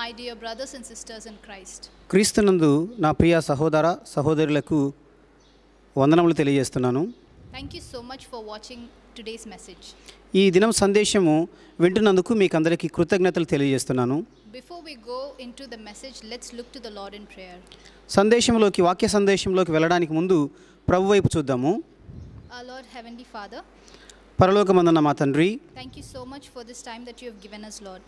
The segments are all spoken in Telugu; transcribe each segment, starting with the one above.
My dear brothers and sisters in Christ క్రీస్తునందు నా ప్రియ సహోదర సహోదరులకు వందనములు తెలియజేస్తున్నాను thank you so much for watching today's message ఈ దినం సందేశము వింటున్నందుకు మీకు అందరికీ కృతజ్ఞతలు తెలియజేస్తున్నాను before we go into the message let's look to the Lord in prayer సందేశంలోకి వాక్య సందేశంలోకి వెళ్ళడానికి ముందు ప్రభు వైపు చూద్దాము ఆ లార్డ్ హెవెన్లీ ఫాదర్ పరలోకమందన్న మా తండ్రి thank you so much for this time that you have given us Lord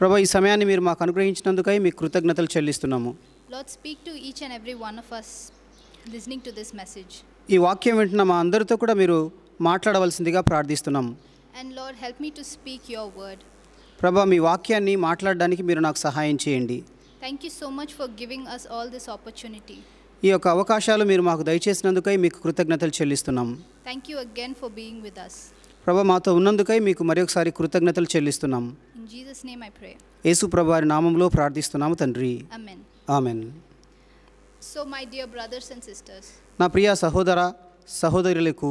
ప్రభా ఈ సమయాన్ని మీరు మాకు అనుగ్రహించినందుకై మీకు కృతజ్ఞతలు చెల్లిస్తున్నాము Lord speak to each and every one of us listening to this message ఈ వాక్యం వింటున్న మా అందరితో కూడా మీరు మాట్లాడవలసిందిగా ప్రార్థిస్తున్నాము and Lord help me to speak your word ప్రభా మీ వాక్యాన్ని మాట్లాడడానికి మీరు నాకు సహాయం చేయండి thank you so much for giving us all this opportunity ఈ యొక్క అవకాశాలు మీరు మాకు దయచేసినందుకై మీకు కృతజ్ఞతలు చెల్లిస్తున్నాం thank you again for being with us ప్రభా మాతో ఉన్నందుకై మీకు మరొకసారి కృతజ్ఞతలు చెల్లిస్తున్నాం జీసస్ నేమ్ ఐ ప్రే యేసు ప్రభువారి నామంలో ప్రార్థిస్తున్నాము తండ్రి ఆమేన్ ఆమేన్ so my dear brothers and sisters నా ప్రియ సహోదర సహోదరులకు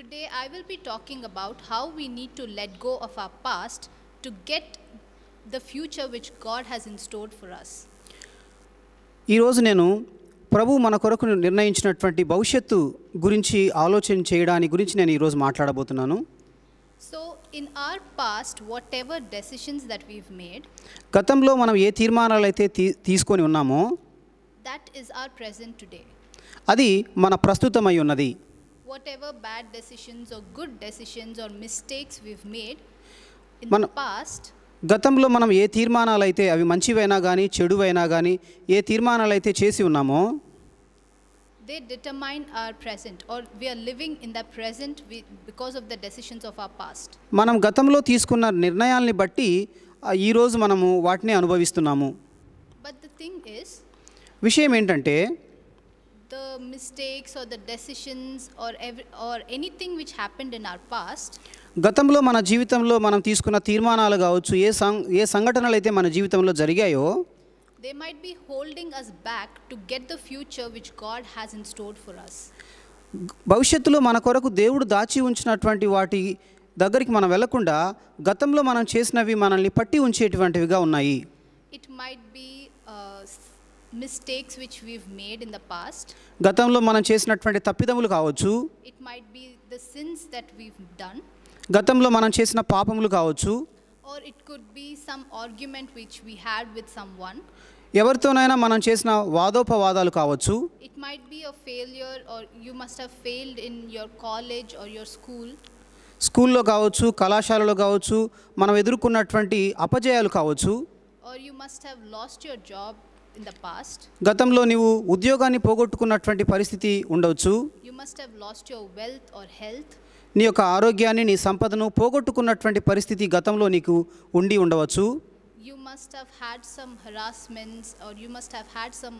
today I will be talking about how we need to let go of our past to get the future which God has in stored for us ఈరోజు నేను ప్రభు మన కొరకు నిర్ణయించినటువంటి భవిష్యత్తు గురించి ఆలోచన చేయడానికి గురించి నేను ఈరోజు మాట్లాడబోతున్నాను so in our past ever decisions that made గతంలో మనం ఏ తీర్మానాలు అయితే తీసుకొని ఉన్నామో that is our present today అది మన ప్రస్తుతమై ఉన్నది whatever bad decisions or good decisions or mistakes we've made మన పాస్ట్ గతంలో మనం ఏ తీర్మానాలు అయితే అవి మంచివైనా కానీ చెడువైనా కానీ ఏ తీర్మానాలు అయితే చేసి ఉన్నామో they determine our present or we are living in the present because of the decisions of our past మనం గతంలో తీసుకున్న నిర్ణయాల్ని బట్టి ఈరోజు మనము వాటిని అనుభవిస్తున్నాము బట్ ద థింగ్ ఇస్ విషయం ఏంటంటే the mistakes or the decisions or every or anything which happened in our past గతంలో మన జీవితంలో మనం తీసుకున్న తీర్మానాలు కావచ్చు ఏ సం ఏ సంఘటనలు అయితే మన జీవితంలో జరిగాయో they might be holding us back to get the future which God has in store for us భవిష్యత్తులో మన కొరకు దేవుడు దాచి ఉంచినటువంటి వాటి దగ్గరికి మనం వెళ్లకుండా గతంలో మనం చేసినవి మనల్ని పట్టి ఉంచేటువంటివిగా ఉన్నాయి it might be mistakes which we've made in the past గతంలో మనం చేసినటువంటి తప్పిదములు కావచ్చు it might be the sins that we've done గతంలో మనం చేసిన పాపములు కావచ్చు or it could be some argument which we had with someone ఎవరితోనైనా మనం చేసిన వాదోపవాదాలు కావచ్చు it might be failure or you must have failed in your college or your school స్కూల్లో కావచ్చు కళాశాలలో కావచ్చు మనం ఎదుర్కొన్నటువంటి అపజయాలు కావచ్చు or you must have lost your job in the past గతంలో నీవు ఉద్యోగాన్ని పోగొట్టుకున్నటువంటి పరిస్థితి ఉండవచ్చు you must have lost your wealth or health నీ యొక్క ఆరోగ్యాన్ని నీ సంపదను పోగొట్టుకున్నటువంటి పరిస్థితి గతంలో నీకు ఉండి ఉండవచ్చు you must have had some harassments or you must have had some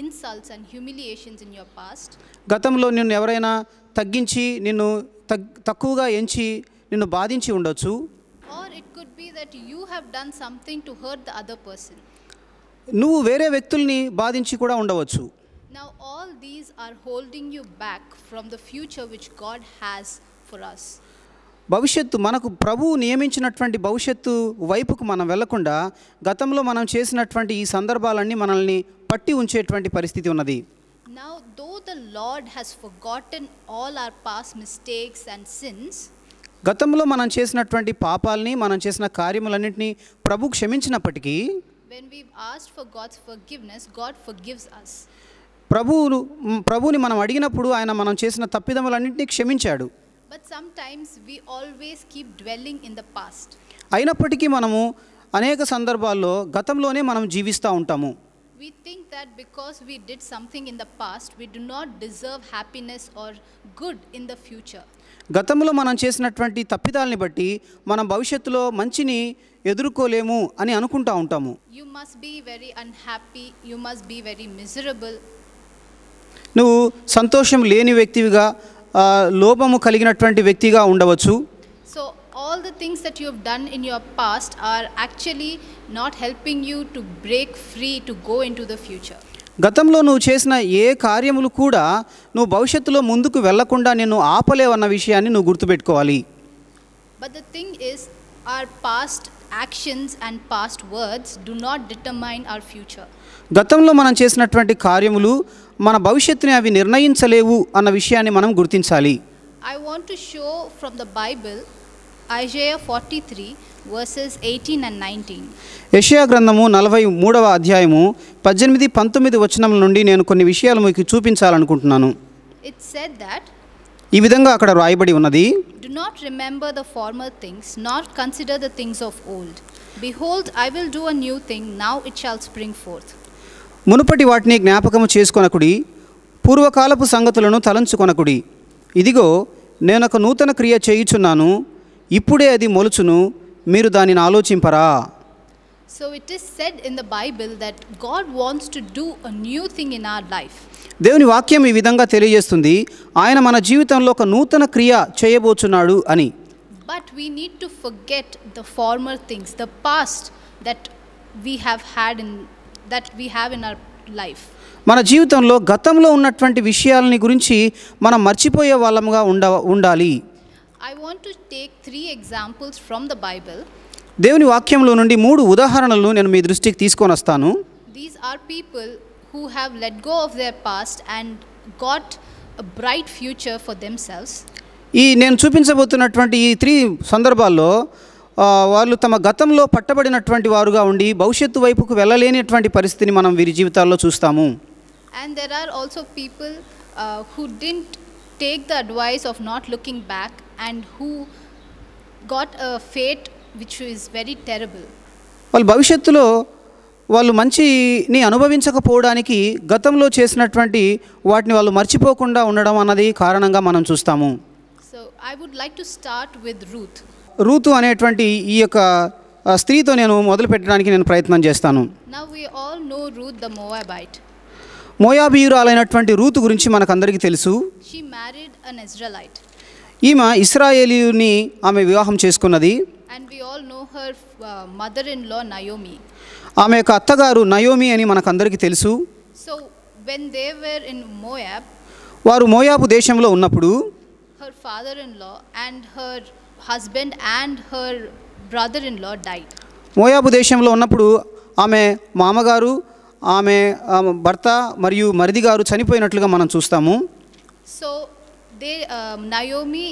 insults and humiliations in your past గతంలో నిన్ను ఎవరైనా తగ్గించి నిన్ను తక్కువగా ఎంచి నిన్ను బాధించి ఉండొచ్చు or it could be that you have done something to hurt the other person నువ్వు వేరే వ్యక్తుల్ని బాధించి కూడా ఉండవచ్చు now all these are holding you back from the future which God has for us భవిష్యత్తు మనకు ప్రభువు నియమించినటువంటి భవిష్యత్తు వైపుకు మనం వెళ్లకుండా గతంలో మనం చేసినటువంటి ఈ సందర్భాలన్నీ మనల్ని పట్టి ఉంచేటువంటి పరిస్థితి ఉన్నది Now, though the Lord has forgotten all our past mistakes and sins గతంలో మనం చేసినటువంటి పాపాలని మనం చేసిన కార్యములన్నింటినీ ప్రభు క్షమించినప్పటికీ when we asked for God's forgiveness, God forgives us. ప్రభువును ప్రభువుని మనం అడిగినప్పుడు ఆయన మనం చేసిన తప్పిదములన్నింటినీ క్షమించాడు but sometimes we always keep dwelling in the past అయినప్పటికీ మనము అనేక సందర్భాల్లో గతంలోనే మనం జీవిస్తూ ఉంటాము we think that because we did something in the past we do not deserve happiness or good in the future గతంలో మనం చేసినటువంటి తప్పిదాలని బట్టి మనం భవిష్యత్తులో మంచిని ఎదుర్కోలేము అని అనుకుంటా ఉంటాము you must be very unhappy you must be very miserable నువ్వు సంతోషం లేని వ్యక్తివిగా లోపము కలిగినటువంటి వ్యక్తిగా ఉండవచ్చు so all the things that you done in your past are actually not helping you to break free to go into the future గతంలో నువ్వు చేసిన ఏ కార్యములు కూడా నువ్వు భవిష్యత్తులో ముందుకు వెళ్లకుండా నేను ఆపలేవన్న విషయాన్ని నువ్వు గుర్తుపెట్టుకోవాలి but the thing is our past actions and past words do not determine our future గతంలో మనం చేసినటువంటి కార్యములు మన భవిష్యత్తుని అవి నిర్ణయించలేవు అన్న విషయాన్ని మనం గుర్తించాలి I want to show from the Bible Isaiah forty three verses eighteen and nineteen యషయా గ్రంథము నలభై మూడవ అధ్యాయము పద్దెనిమిది పంతొమ్మిది వచనముల నుండి నేను కొన్ని విషయాలు మీకు చూపించాలనుకుంటున్నాను ఇట్ సెట్ దట్ ఈ విధంగా అక్కడ రాయబడి ఉన్నది do not remember the former things not consider the things of old behold I will do a new thing now it shall spring forth మునుపటి వాటిని జ్ఞాపకము చేసుకొనకుడి పూర్వకాలపు సంగతులను తలంచుకొనకుడి ఇదిగో నేనొక నూతన క్రియ చేయుచున్నాను ఇప్పుడే అది మొలుచును మీరు దానిని ఆలోచింపరా so it is said in the Bible that God wants to do a new thing in our life దేవుని వాక్యం ఈ విధంగా తెలియజేస్తుంది ఆయన మన జీవితంలో ఒక నూతన క్రియ చేయబోచున్నాడు అని but we need to forget the former things the past that we have had in that we have in our life మన జీవితంలో గతంలో ఉన్నటువంటి విషయాలని గురించి మనం మర్చిపోయే వాళ్ళముగా ఉండ ఉండాలి I want to take three examples from the Bible దేవుని వాక్యంలో నుండి మూడు ఉదాహరణలు నేను మీ దృష్టికి తీసుకొని వస్తాను these are people who have let go of their past and got bright future for themselves ఈ నేను చూపించబోతున్నటువంటి ఈ త్రీ సందర్భాల్లో వాళ్ళు తమ గతంలో పట్టబడినటువంటి వారుగా ఉండి భవిష్యత్తు వైపుకు వెళ్ళలేనటువంటి పరిస్థితిని మనం వీరి జీవితాల్లో చూస్తాము and there are also people who didn't take the advice of not looking back and who got a fate which is very terrible వాళ్ళు భవిష్యత్తులో వాళ్ళు మంచిని అనుభవించకపోవడానికి గతంలో చేసినటువంటి వాటిని వాళ్ళు మర్చిపోకుండా ఉండడం అన్నది కారణంగా మనం చూస్తాము so I would like to start with Ruth రూతు అనేటువంటి ఈ యొక్క స్త్రీతో నేను మొదలు పెట్టడానికి నేను ప్రయత్నం చేస్తాను మోయాబీయురాలైనటువంటి రూతు గురించి మనకందరికీ తెలుసు ఈమె ఇస్రాయేలీని ఆమె వివాహం చేసుకున్నది uh, ఆమె యొక్క అత్తగారు నయోమి అని మనకందరికీ తెలుసు so when they were in Moab వారు మోయాబు దేశంలో ఉన్నప్పుడు her father in and her husband and her brother in law died మోయాబు దేశంలో ఉన్నప్పుడు ఆమె మామగారు ఆమె భర్త మరియు మరిది గారు చనిపోయినట్లుగా మనం చూస్తాము so they Naomi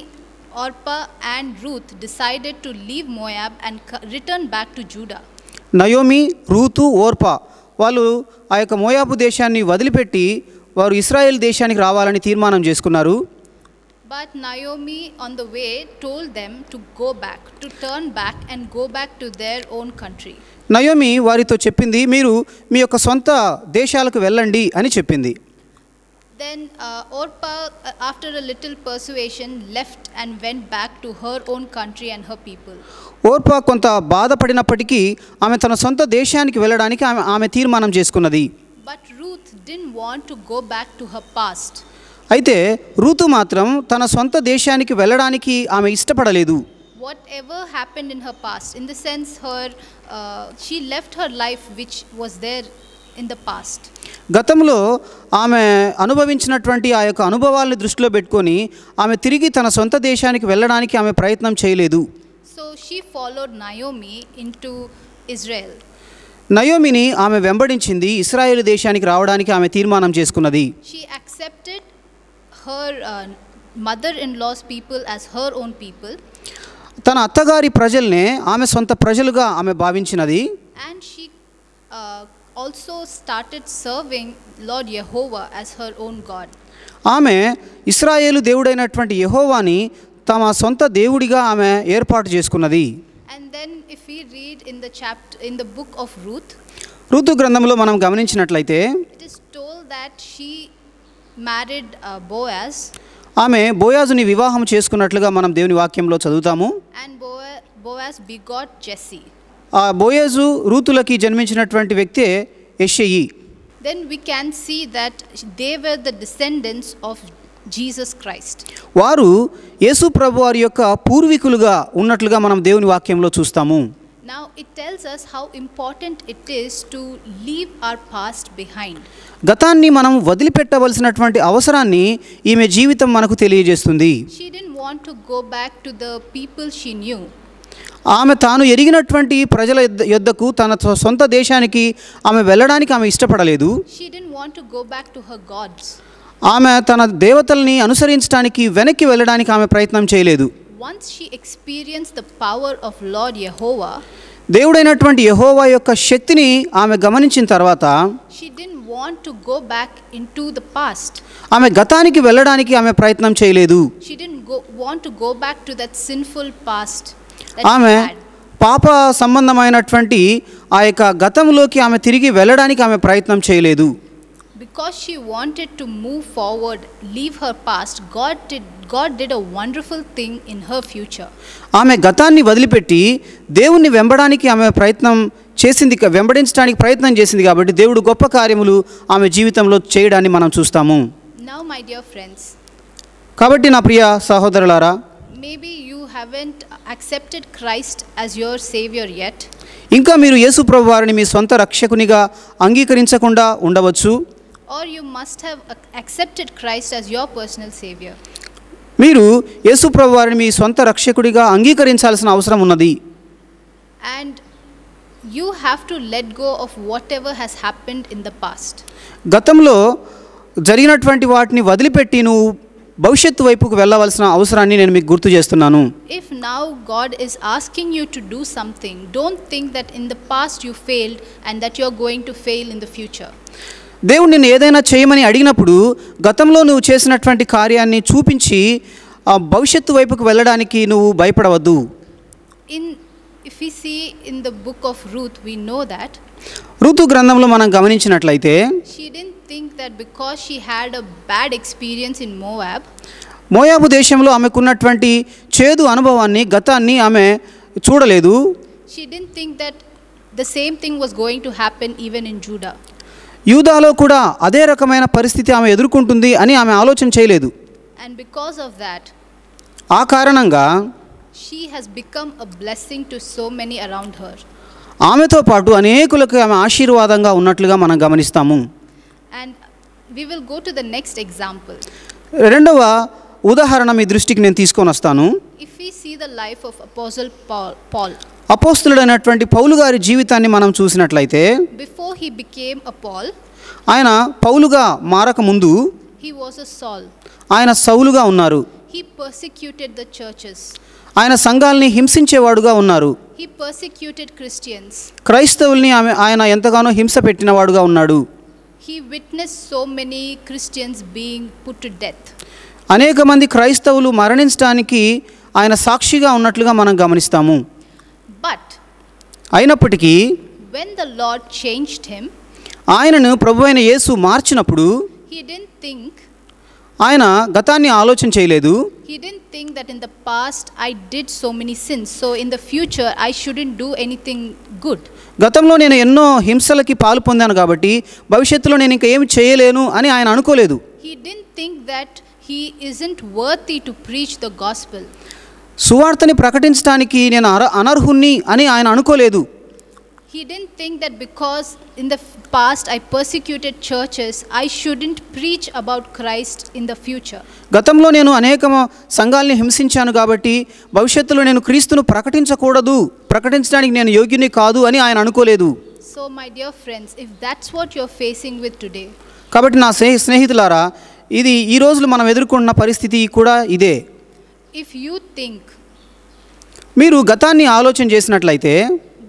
Orpah and Ruth decided to leave Moab and return back to Judah Naomi రూతు ఓర్పా వాళ్ళు ఆ యొక్క మోయాబు దేశాన్ని వదిలిపెట్టి వారు ఇస్రాయేల్ దేశానికి రావాలని తీర్మానం చేసుకున్నారు but Naomi on the way told them to go back to turn back and go back to their own country Naomi వారితో చెప్పింది మీరు మీ యొక్క సొంత దేశాలకు వెళ్ళండి అని చెప్పింది then Orpah after a little persuasion left and went back to her own country and her people Orpah కొంత బాధపడినప్పటికీ ఆమె తన సొంత దేశానికి వెళ్ళడానికి ఆమె ఆమె తీర్మానం చేసుకున్నది but Ruth didn't want to go back to her past అయితే రూతు మాత్రం తన సొంత దేశానికి వెళ్ళడానికి ఆమె ఇష్టపడలేదు whatever happened in her past in the sense her she left her life which was there in the past గతంలో ఆమె అనుభవించినటువంటి ఆ యొక్క అనుభవాలను దృష్టిలో పెట్టుకొని ఆమె తిరిగి తన సొంత దేశానికి వెళ్ళడానికి ఆమె ప్రయత్నం చేయలేదు so she followed Naomi into Israel నయోమిని ఆమె వెంబడించింది ఇస్రాయేల్ దేశానికి రావడానికి ఆమె తీర్మానం చేసుకున్నది she accept her uh, mother-in-law's people as her own people. తన అత్తగారి ప్రజల్నే ఆమె సొంత ప్రజలుగా ఆమె భావించినది and she also started serving Lord యెహోవా యాజ్ హర్ ఓన్ గాడ్ ఆమె ఇస్రాయేలు దేవుడైనటువంటి యెహోవాని తమ సొంత దేవుడిగా ఆమె ఏర్పాటు చేసుకున్నది and then if you read in the chapter in the book of Ruth రూతు గ్రంథంలో మనం గమనించినట్లయితే it is told that she married Boaz uh, ఆమె బోయాజుని వివాహం చేసుకున్నట్లుగా మనం దేవుని వాక్యంలో చదువుతాము and Boaz begot Jesse ఆ బోయాజు రూతులకి జన్మించినటువంటి వ్యక్తే ఎషయి then we can see that they were the descendants of Jesus Christ వారు యేసు ప్రభు వారి యొక్క పూర్వీకులుగా ఉన్నట్లుగా మనం దేవుని వాక్యంలో చూస్తాము గతాన్ని మనం వదిలిపెట్టవలసినటువంటి అవసరాన్ని ఈమె జీవితం మనకు తెలియజేస్తుంది ఆమె తాను ఎరిగినటువంటి ప్రజల యొద్దకు తన సొంత దేశానికి ఆమె వెళ్ళడానికి ఆమె ఇష్టపడలేదు ఆమె తన దేవతల్ని అనుసరించడానికి వెనక్కి వెళ్ళడానికి ఆమె ప్రయత్నం చేయలేదు once she experience the power of Lord యహోవా దేవుడైనటువంటి యహోవా యొక్క శక్తిని ఆమె గమనించిన తర్వాత she didn't want to go back into the past ఆమె గతానికి వెళ్ళడానికి ఆమె ప్రయత్నం చేయలేదు she didn't go want to go back to that sinful past ఆమె పాప సంబంధమైనటువంటి ఆ యొక్క గతంలోకి ఆమె తిరిగి వెళ్ళడానికి ఆమె ప్రయత్నం చేయలేదు because she wanted to move forward leave her past God did, God did a wonderful thing in her future. ఆమె గతాన్ని వదిలిపెట్టి దేవుణ్ణి వెంబడానికి ఆమె ప్రయత్నం చేసింది వెంబడించడానికి ప్రయత్నం చేసింది కాబట్టి దేవుడు గొప్ప కార్యములు ఆమె జీవితంలో చేయడాన్ని మనం చూస్తాము నౌ మై డియర్ ఫ్రెండ్స్ కాబట్టి నా ప్రియ సహోదరులారా maybe you haven't accepted Christ as your saviour yet ఇంకా మీరు యేసు ప్రభు వారిని మీ సొంత రక్షకునిగా అంగీకరించకుండా ఉండవచ్చు or you must have accepted Christ as your personal saviour మీరు యేసు ప్రభువారిని మీ సొంత రక్షకుడిగా అంగీకరించాల్సిన అవసరం ఉన్నది and you have to let go of whatever has happened in the past గతంలో జరిగినటువంటి వాటిని వదిలిపెట్టి నువ్వు భవిష్యత్తు వైపుకు వెళ్ళవలసిన అవసరాన్ని నేను మీకు గుర్తు చేస్తున్నాను if now God is asking you to do something don't think that in the past you failed and that you are going to fail in the future దేవుడు నిన్ను ఏదైనా చేయమని అడిగినప్పుడు గతంలో నువ్వు చేసినటువంటి కార్యాన్ని చూపించి ఆ భవిష్యత్తు వైపుకు వెళ్ళడానికి నువ్వు భయపడవద్దు in if you see in the book of Ruth we know that ఋతు గ్రంథంలో మనం గమనించినట్లయితే she did think that because she had a bad experience in Moab మోయాబు దేశంలో ఆమెకున్నటువంటి చేదు అనుభవాన్ని గతాన్ని ఆమె చూడలేదు she did think that the same thing was going to happen even in Judah యూదాలో కూడా అదే రకమైన పరిస్థితి ఆమె ఎదుర్కొంటుంది అని ఆమె ఆలోచన చేయలేదు అండ్ బికాస్ ఆఫ్ దాట్ ఆ కారణంగా she has become a blessing to so many around her ఆమెతో పాటు అనేకులకు ఆమె ఆశీర్వాదంగా ఉన్నట్లుగా మనం గమనిస్తాము and we will go to the next example రెండవ ఉదాహరణ మీ దృష్టికి నేను తీసుకొని వస్తాను if you see the life of apostle Paul అపోస్తులుడైనటువంటి పౌలు గారి జీవితాన్ని మనం చూసినట్లయితే before he became a Paul ఆయన పౌలుగా మారక ముందు హీ వాస్ అ సాల్ ఆయన సౌలుగా ఉన్నారు హీ పర్సిక్యూటెడ్ ద చర్చెస్ ఆయన సంఘాలని హింసించేవాడుగా ఉన్నారు హీ పర్సిక్యూటెడ్ క్రిస్టియన్స్ క్రైస్తవుల్ని ఆమె ఆయన ఎంతగానో హింస పెట్టినవాడుగా ఉన్నాడు he witness so many Christians being put to death అనేక మంది క్రైస్తవులు మరణించడానికి ఆయన సాక్షిగా ఉన్నట్లుగా మనం గమనిస్తాము బట్ అయినప్పటికీ when the Lord change him ఆయనను ప్రభు అయిన యేసు మార్చినప్పుడు హీ డెంట్ థింక్ ఆయన గతాన్ని ఆలోచన చేయలేదు he didn't think that in the past I did so many sins so in the future I shouldn't do anything good గతంలో నేను ఎన్నో హింసలకి పాలు పొందాను కాబట్టి భవిష్యత్తులో నేను ఇంకా ఏమి చేయలేను అని ఆయన అనుకోలేదు he didn't think that he isn't worth to preach the gospel సువార్తని ప్రకటించడానికి నేను అనర్హుణ్ణి అని ఆయన అనుకోలేదు he didn't think that because in the past I persecuted churches I shouldn't preach about Christ in the future గతంలో నేను అనేక సంఘాలని హింసించాను కాబట్టి భవిష్యత్తులో నేను క్రీస్తును ప్రకటించకూడదు ప్రకటించడానికి నేను యోగ్యుని కాదు అని ఆయన అనుకోలేదు so my dear friends if that's what you're facing with today కాబట్టి నా స్నేహితులారా ఇది ఈ రోజులు మనం ఎదుర్కొన్న పరిస్థితి కూడా ఇదే ఇఫ్ యూ థింక్ మీరు గతాన్ని ఆలోచన చేసినట్లయితే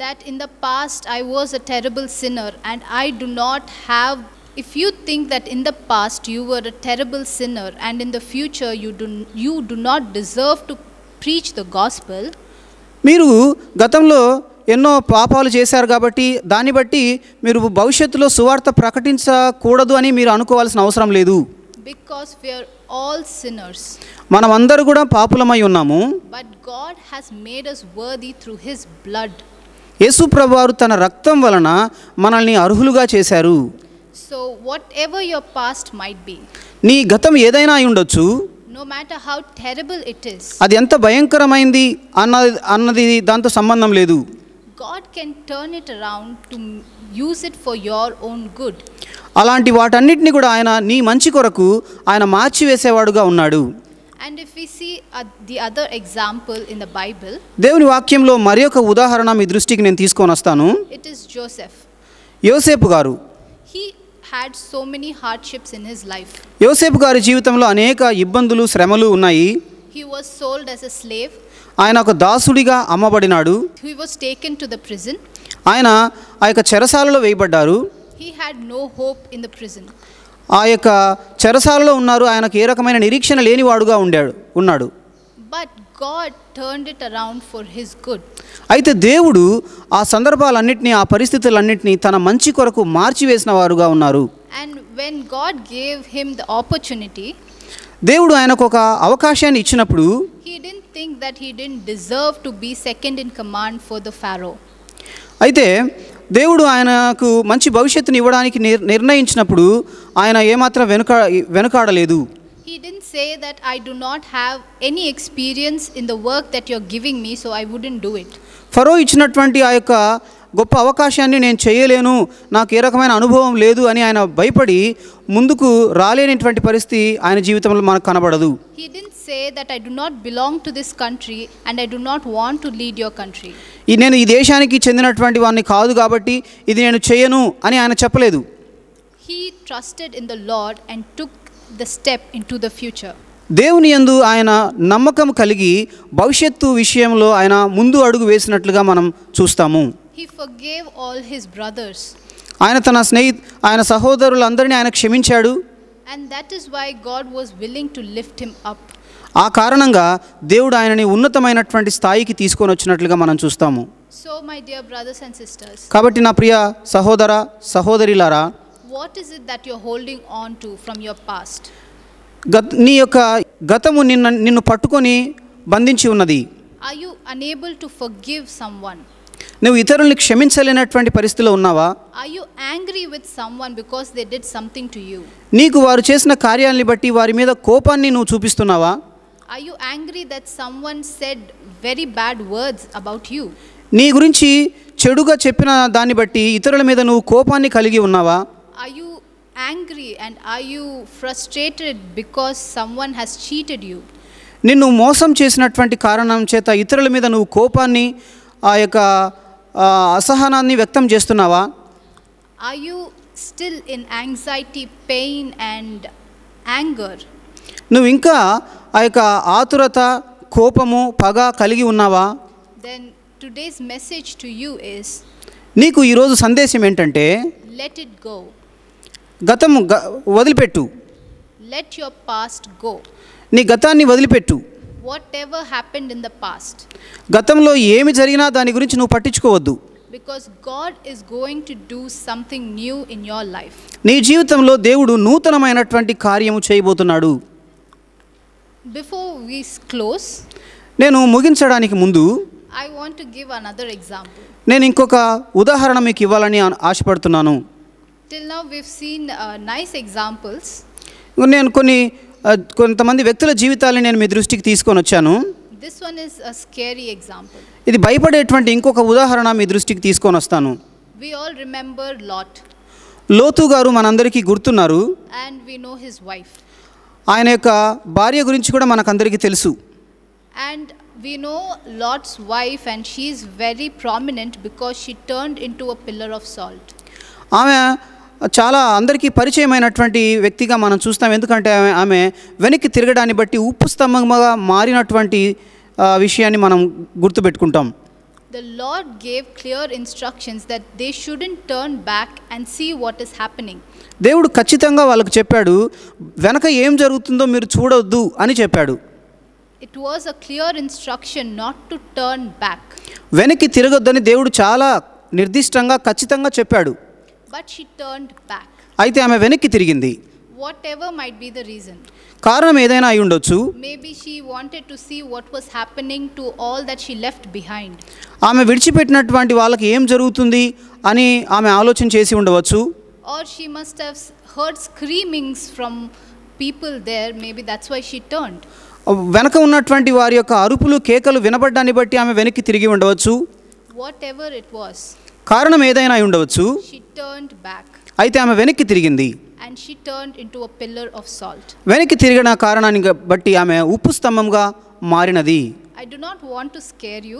that in the past I was a terrible sinner and I do not have if you think that in the past you were a terrible sinner and in the future you do you do not deserve to preach the gospel మీరు గతంలో ఎన్నో పాపాలు చేశారు కాబట్టి దాన్ని బట్టి మీరు భవిష్యత్తులో సువార్త ప్రకటించకూడదు అని మీరు అనుకోవాల్సిన అవసరం లేదు because we are all sinners మనమందరూ కూడా పాపులమై ఉన్నాము but God has made us worthy through his blood యేసు ప్రభువారు తన రక్తం వలన మనల్ని అర్హులుగా చేశారు so whatever your past might be నీ గతం ఏదైనా అయి ఉండొచ్చు no matter how terrible it is అది ఎంత భయంకరమైంది అన్నది అన్నది దాంతో సంబంధం లేదు God can turn it around to use it for your own good అలాంటి వాటన్నిటిని కూడా ఆయన నీ మంచి కొరకు ఆయన మార్చివేసేవాడుగా ఉన్నాడు and if we see the other example in the Bible దేవుని వాక్యంలో మరి ఒక ఉదాహరణ మీ దృష్టికి నేను తీసుకొని వస్తాను ఇట్ ఇస్ జోసెఫ్ యోసేపు గారు he had so many hardships in his life యోసేపు గారి జీవితంలో అనేక ఇబ్బందులు శ్రమలు ఉన్నాయి he was sold as a slave ఆయన ఒక దాసుడిగా అమ్మబడినాడు he was taken to the prison ఆయన ఆ యొక్క చెరసాలలో వేయబడ్డారు he had no hope in the prison ఆ యొక్క చెరసాలలో ఉన్నారు ఆయనకు ఏ రకమైన నిరీక్షణ లేనివాడుగా ఉండాడు ఉన్నాడు but God turned it around for his good అయితే దేవుడు ఆ సందర్భాలన్నింటినీ ఆ పరిస్థితులన్నింటినీ తన మంచి కొరకు మార్చివేసిన వారుగా ఉన్నారు and when God gave him the opportunity దేవుడు ఆయనకు ఒక అవకాశాన్ని ఇచ్చినప్పుడు he didn't think that he didn't deserve to be second in command for the Pharaoh అయితే దేవుడు ఆయనకు మంచి భవిష్యత్తుని ఇవ్వడానికి నిర్ణయించినప్పుడు ఆయన ఏమాత్రం వెనుక వెనుకాడలేదు He didn't say that I do not have any experience in the work that you're giving me, so I wouldn't do it. Pharaoh ఇచ్చినటువంటి ఆ యొక్క గొప్ప అవకాశాన్ని నేను చేయలేను నాకు ఏ రకమైన అనుభవం లేదు అని ఆయన భయపడి ముందుకు రాలేనటువంటి పరిస్థితి ఆయన జీవితంలో మనకు కనబడదు He didn't say that I do not belong to this country and I do not want to lead your country. ఈ నేను ఈ దేశానికి చెందినటువంటి వాడిని కాదు కాబట్టి ఇది నేను చేయను అని ఆయన చెప్పలేదు He trusted in the Lord and took the step into the future. దేవుని యందు ఆయన నమ్మకం కలిగి భవిష్యత్తు విషయంలో ఆయన ముందు అడుగు వేసినట్లుగా మనం చూస్తాము He forgave all his brothers. ఆయన తన స్నేహి ఆయన సహోదరులందరినీ ఆయన క్షమించాడు And that is why God was willing to lift him up. ఆ కారణంగా దేవుడు ఆయనని ఉన్నతమైనటువంటి స్థాయికి తీసుకొని వచ్చినట్లుగా మనం చూస్తాము so my dear brothers and sisters కాబట్టి నా ప్రియ సహోదర సహోదరిలారా what is it that you are holding on to from your past గత నీ యొక్క గతము నిన్న నిన్ను పట్టుకొని బంధించి ఉన్నది are you unable to forgive someone నువ్వు ఇతరుల్ని క్షమించలేనటువంటి పరిస్థితిలో ఉన్నావా I you angry with one because they did something to you నీకు వారు చేసిన కార్యాలను బట్టి వారి మీద కోపాన్ని నువ్వు చూపిస్తున్నావా I you angry that one said very bad words about you నీ గురించి చెడుగా చెప్పిన దాన్ని బట్టి ఇతరుల మీద నువ్వు కోపాన్ని కలిగి ఉన్నావా I you angry and I you frustrated someone has cheated you నిన్ను మోసం చేసినటువంటి కారణం చేత ఇతరుల మీద నువ్వు కోపాన్ని ఆ యొక్క అసహనాన్ని వ్యక్తం చేస్తున్నావా are you still in anxiety pain and anger నువ్వు ఇంకా ఆ యొక్క ఆతురత కోపము పగ కలిగి ఉన్నావా then today's message to you is నీకు ఈరోజు సందేశం ఏంటంటే లెట్ ఇట్ గో గతము వదిలిపెట్టు లెట్ యువర్ పాస్ట్ గో నీ గతాన్ని వదిలిపెట్టు whatever happened in the past గతంలో ఏమి జరిగినా దాని గురించి నువ్వు పట్టించుకోవద్దు because God is going to do something new in your life నీ జీవితంలో దేవుడు నూతనమైనటువంటి కార్యము చేయబోతున్నాడు బిఫోర్ వి క్లోజ్ నేను ముగించడానికి ముందు I want to give another example నేను ఇంకొక ఉదాహరణ మీకు ఇవ్వాలని ఆశపడుతున్నాను till now we seen nice examples నేను కొన్ని కొంతమంది వ్యక్తుల జీవితాలని నేను మీ దృష్టికి తీసుకొని వచ్చాను this one is a scary example ఇది భయపడేటువంటి ఇంకొక ఉదాహరణ మీ దృష్టికి తీసుకొని వస్తాను వి ఆల్ రిమెంబర్ లాట్ లోతు గారు మనందరికీ గుర్తున్నారు and we know his wife ఆయన యొక్క భార్య గురించి కూడా మనకందరికీ తెలుసు and we know Lot's wife and she is very prominent because she turned into a pillar of salt ఆమె చాలా అందరికీ పరిచయమైనటువంటి వ్యక్తిగా మనం చూస్తాం ఎందుకంటే ఆమె వెనక్కి తిరగడాన్ని బట్టి ఉప్పు స్తంభంగా మారినటువంటి విషయాన్ని మనం గుర్తుపెట్టుకుంటాం The Lord gave clear instructions that they shouldn't turn back and see what is happening దేవుడు ఖచ్చితంగా వాళ్ళకు చెప్పాడు వెనక ఏం జరుగుతుందో మీరు చూడొద్దు అని చెప్పాడు it was a clear instruction not to turn back వెనక్కి తిరగొద్దని దేవుడు చాలా నిర్దిష్టంగా ఖచ్చితంగా చెప్పాడు బట్ షీ టర్న్డ్ బ్యాక్ అయితే ఆమె వెనక్కి తిరిగింది whatever might be the reason కారణం ఏదైనా అయి ఉండొచ్చు maybe she wanted to see what was happening to all that she left behind ఆమె విడిచిపెట్టినటువంటి వాళ్ళకి ఏం జరుగుతుంది అని ఆమె ఆలోచన చేసి ఉండవచ్చు or she must have heard screamings from people there maybe that's why she turned వెనక ఉన్నటువంటి వారి యొక్క అరుపులు కేకలు వినబడ్డాన్ని బట్టి ఆమె వెనక్కి తిరిగి ఉండవచ్చు వాట్ ఎవర్ ఇట్ వాస్ కారణం ఏదైనా ఉండవచ్చు అయితే ఆమె వెనక్కి తిరిగింది and she turned into a pillar of salt. వెనక్కి తిరిగిన కారణాన్ని బట్టి ఆమె ఉప్పు స్తంభంగా మారినది I do not want to scare you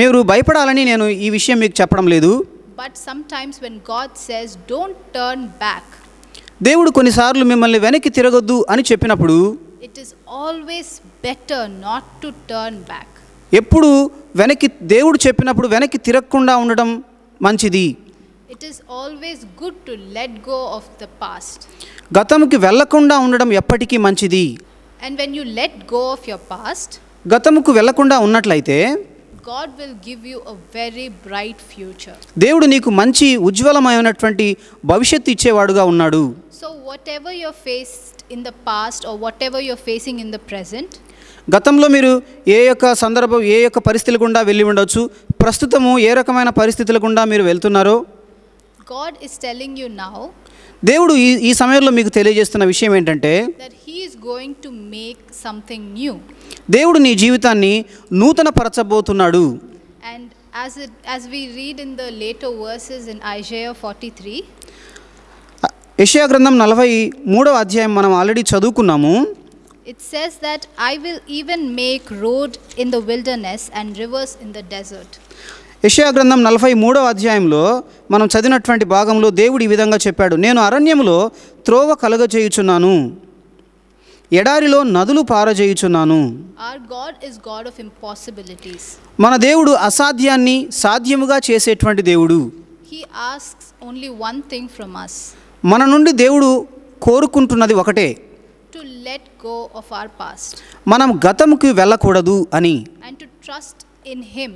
మీరు భయపడాలని నేను ఈ విషయం మీకు చెప్పడం లేదు but sometimes when God says don't turn back దేవుడు కొన్నిసార్లు మిమ్మల్ని వెనక్కి తిరగొద్దు అని చెప్పినప్పుడు it is always better not to turn back ఎప్పుడు వెనక్కి దేవుడు చెప్పినప్పుడు వెనక్కి తిరగకుండా ఉండడం మంచిది it is always good to let go of the past గతంకి వెళ్లకుండా ఉండడం ఎప్పటికీ మంచిది and when you let go of your past గతముకు వెళ్లకుండా ఉన్నట్లయితే God will give you a very bright future దేవుడు నీకు మంచి ఉజ్వలమైనటువంటి భవిష్యత్తు ఇచ్చేవాడుగా ఉన్నాడు so whatever your faced in the past or whatever your facing in the present గతంలో మీరు ఏ యొక్క సందర్భం ఏ యొక్క పరిస్థితుల గుండా వెళ్ళి ఉండొచ్చు ప్రస్తుతము ఏ రకమైన పరిస్థితుల గుండా మీరు వెళ్తున్నారో God is telling you now దేవుడు ఈ ఈ సమయంలో మీకు తెలియజేస్తున్న విషయం ఏంటంటే that he is going to make something new దేవుడు నీ జీవితాన్ని నూతన పరచబోతున్నాడు and it, as we read in the later verses in Isaiah 43 యెషయా గ్రంథం నలభై మూడవ అధ్యాయం మనం ఆల్రెడీ చదువుకున్నాము it says that I will even make road in the wilderness and rivers in the desert. యషయా గ్రంథం నలభై మూడవ అధ్యాయంలో మనం చదివినటువంటి భాగంలో దేవుడు ఈ విధంగా చెప్పాడు నేను అరణ్యంలో త్రోవ కలగజేయుచున్నాను ఎడారిలో నదులు పారజేయుచున్నాను మన దేవుడు అసాధ్యాన్ని సాధ్యముగా చేసేటువంటి దేవుడు మన నుండి దేవుడు కోరుకుంటున్నది ఒకటే to let go of our past మనం గతంకి వెళ్ళకూడదు అని and to trust in him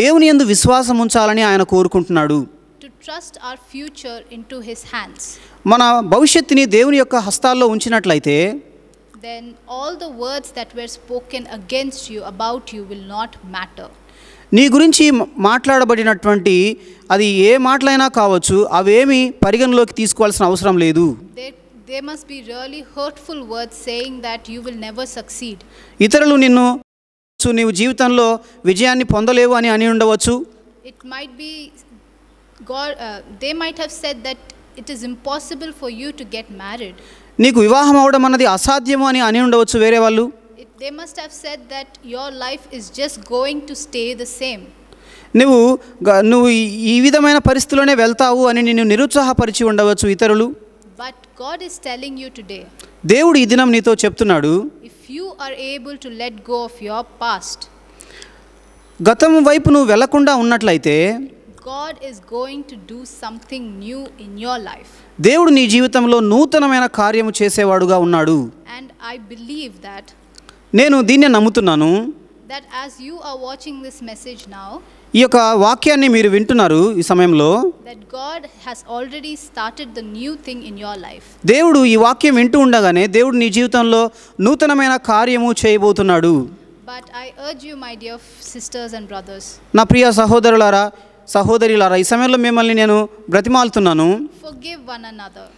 దేవుని యందు విశ్వాసం ఉంచాలని ఆయన కోరుకుంటున్నాడు to trust our future into his hands మన భవిష్యత్తుని దేవుని యొక్క హస్తాల్లో ఉంచినట్లయితే then all the words that were spoken against you about you will not matter నీ గురించి మాట్లాడబడినటువంటి అది ఏ మాటలైనా కావచ్చు అవేమి పరిగణలోకి తీసుకోవాల్సిన అవసరం లేదు there they must be really hurtful words saying that you will never succeed ఇతరులు నిన్ను నీవు జీవితంలో విజయాన్ని పొందలేవు అని అని ఉండవచ్చు it might be God they uh, might might have that it it impossible for for to get get నీకు వివాహం అవడం అన్నది అసాధ్యము అని అని ఉండవచ్చు వేరే వాళ్ళు they must have said that your life is just going to stay the same నువ్వు నువ్వు ఈ విధమైన పరిస్థితుల్లోనే వెళ్తావు అని నిన్ను నిరుత్సాహపరిచి ఉండవచ్చు ఇతరులు but God is telling you today దేవుడు ఈ దినం నీతో చెప్తున్నాడు if you are able to let go of your past గతం వైపు నువ్వు వెళ్లకుండా ఉన్నట్లయితే God is going to do something new in your life దేవుడు నీ జీవితంలో నూతనమైన కార్యము చేసేవాడుగా ఉన్నాడు అండ్ ఐ బిలీవ్ దట్ నేను దీన్ని నమ్ముతున్నాను that as you are watching this message now ఈ యొక్క వాక్యాన్ని మీరు వింటున్నారు ఈ సమయంలో that God has already started new thing in your life దేవుడు ఈ వాక్యం వింటూ ఉండగానే దేవుడు నీ జీవితంలో నూతనమైన కార్యము చేయబోతున్నాడు but I urge you my dear sisters and brothers నా ప్రియ సహోదరులారా సహోదరులారా ఈ సమయంలో మిమ్మల్ని నేను బ్రతిమాలుతున్నాను ఫర్గివ్ వన్ అనదర్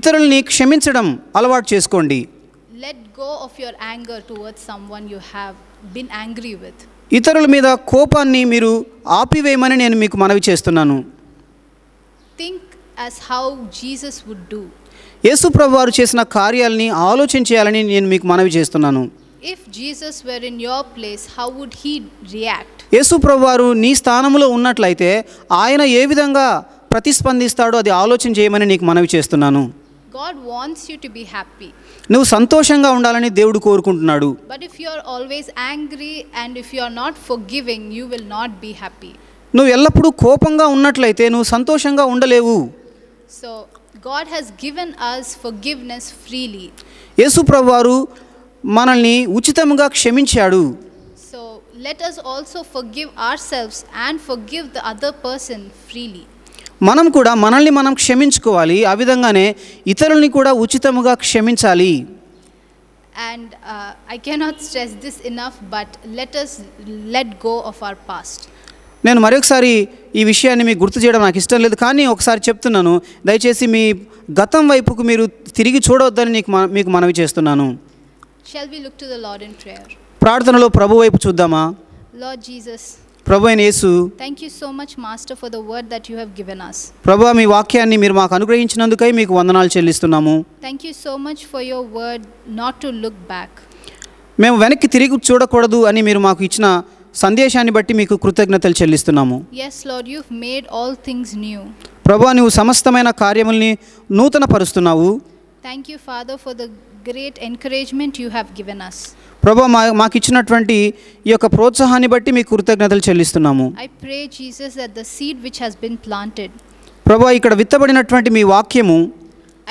ఇతరుల్ని క్షమించడం అలవాటు చేసుకోండి let go of your anger towards someone you have been angry with ఇతరుల మీద కోపాన్ని మీరు ఆపివేయమని నేను మీకు మనవి చేస్తున్నాను think as how Jesus would do యేసు ప్రభు వారు చేసిన కార్యాలని ఆలోచన చేయాలని నేను మీకు మనవి చేస్తున్నాను if Jesus were in your place how would he react యేసు ప్రభు వారు నీ స్థానంలో ఉన్నట్లయితే ఆయన ఏ విధంగా ప్రతిస్పందిస్తాడో అది ఆలోచన చేయమని నీకు మనవి చేస్తున్నాను God wants you to be happy. నువ్వు సంతోషంగా ఉండాలని దేవుడు కోరుకుంటున్నాడు. But if you are always angry and if you are not forgiving, you will not be happy. నువ్వు ఎల్లప్పుడూ కోపంగా ఉన్నట్లయితే నువ్వు సంతోషంగా ఉండలేవు. So God has given us forgiveness freely. యేసు ప్రభువారు మనల్ని ఉచితంగా క్షమించాడు. So let us also forgive ourselves and forgive the other person freely. మనం కూడా మనల్ని మనం క్షమించుకోవాలి ఆ విధంగానే ఇతరుల్ని కూడా ఉచితముగా క్షమించాలి and I cannot stress this this but let us let go of our past నేను మరొకసారి ఈ విషయాన్ని మీకు గుర్తు చేయడం నాకు ఇష్టం లేదు కానీ ఒకసారి చెప్తున్నాను దయచేసి మీ గతం వైపుకు మీరు తిరిగి చూడవద్దని నీకు మీకు మనవి చేస్తున్నాను ప్రార్థనలో ప్రభు వైపు చూద్దామా లార్డ్ జీసస్ ప్రభు అయిన యేసు thank you so much master for the word that you have given us ప్రభు మీ వాక్యాన్ని మీరు మాకు అనుగ్రహించినందుకై మీకు వందనాలు చెల్లిస్తున్నాము thank you so much for your word not to look back మేము వెనక్కి తిరిగి చూడకూడదు అని మీరు మాకు ఇచ్చిన సందేశాన్ని బట్టి మీకు కృతజ్ఞతలు చెల్లిస్తున్నాము yes lord have made all things new ప్రభు నువ్వు సమస్తమైన కార్యముల్ని నూతన పరుస్తున్నావు thank you father for the great encouragement you have given us ప్రభా మా మాకు ఇచ్చినటువంటి ఈ యొక్క ప్రోత్సాహాన్ని బట్టి మీ కృతజ్ఞతలు చెల్లిస్తున్నాము I pray Jesus that the seed which has been planted ప్రభా ఇక్కడ విత్తబడినటువంటి మీ వాక్యము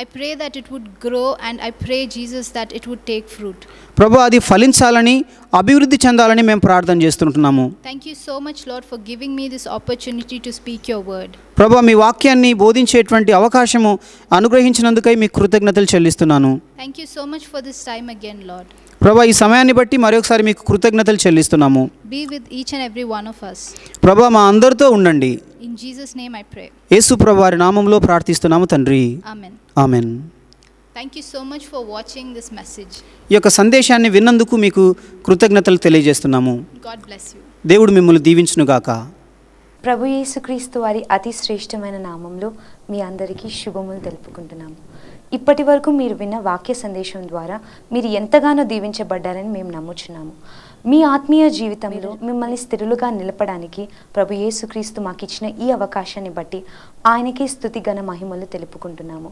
I pray that it would grow and I pray Jesus that it would take fruit ప్రభా అది ఫలించాలని అభివృద్ధి చెందాలని మేము ప్రార్థన చేస్తుంటున్నాము thank you so much Lord for giving me this opportunity to speak your word ప్రభా మీ వాక్యాన్ని బోధించేటువంటి అవకాశము అనుగ్రహించినందుకై మీకు కృతజ్ఞతలు చెల్లిస్తున్నాను thank you so much for this time again lord ప్రభా ఈ సమయాన్ని బట్టి మరొకసారి మీకు కృతజ్ఞతలు చెల్లిస్తున్నాము be with each and every one of us ప్రభా మా అందరితో ఉండండి in Jesus name I pray యేసు ప్రభువారి నామంలో ప్రార్థిస్తున్నాము తండ్రి ఆమేన్ ఆమేన్ thank you so much for watching this message ఈ యొక్క సందేశాన్ని విన్నందుకు మీకు కృతజ్ఞతలు తెలియజేస్తున్నాము గాడ్ బ్లెస్ యూ దేవుడు మిమ్మల్ని దీవించునుగాక ప్రభు యేసుక్రీస్తు వారి అతి శ్రేష్టమైన నామంలో మీ అందరికీ శుభములు తెలుపుకుంటున్నాము ఇప్పటి వరకు మీరు విన్న వాక్య సందేశం ద్వారా మీరు ఎంతగానో దీవించబడ్డారని మేము నమ్ముచున్నాము మీ ఆత్మీయ జీవితంలో మిమ్మల్ని స్థిరులుగా నిలపడానికి ప్రభు యేసుక్రీస్తు మాకు ఇచ్చిన ఈ అవకాశాన్ని బట్టి ఆయనకే స్థుతిగణ మహిమలు తెలుపుకుంటున్నాము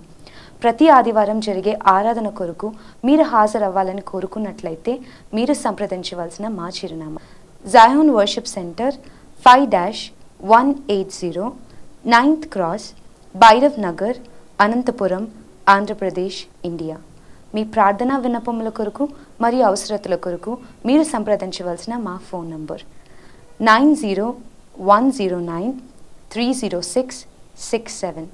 ప్రతి ఆదివారం జరిగే ఆరాధన కొరకు మీరు హాజరవ్వాలని కోరుకున్నట్లయితే మీరు సంప్రదించవలసిన మా చిరునామా Zion worship centre five dash one eight zero ninth cross Bhairav Nagar Anantapuram Andhra Pradesh India మీ ప్రార్థనా విన్నపముల కొరకు మరియు అవసరతల కొరకు మీరు సంప్రదించవలసిన మా phone number nine zero one zero nine three zero six six seven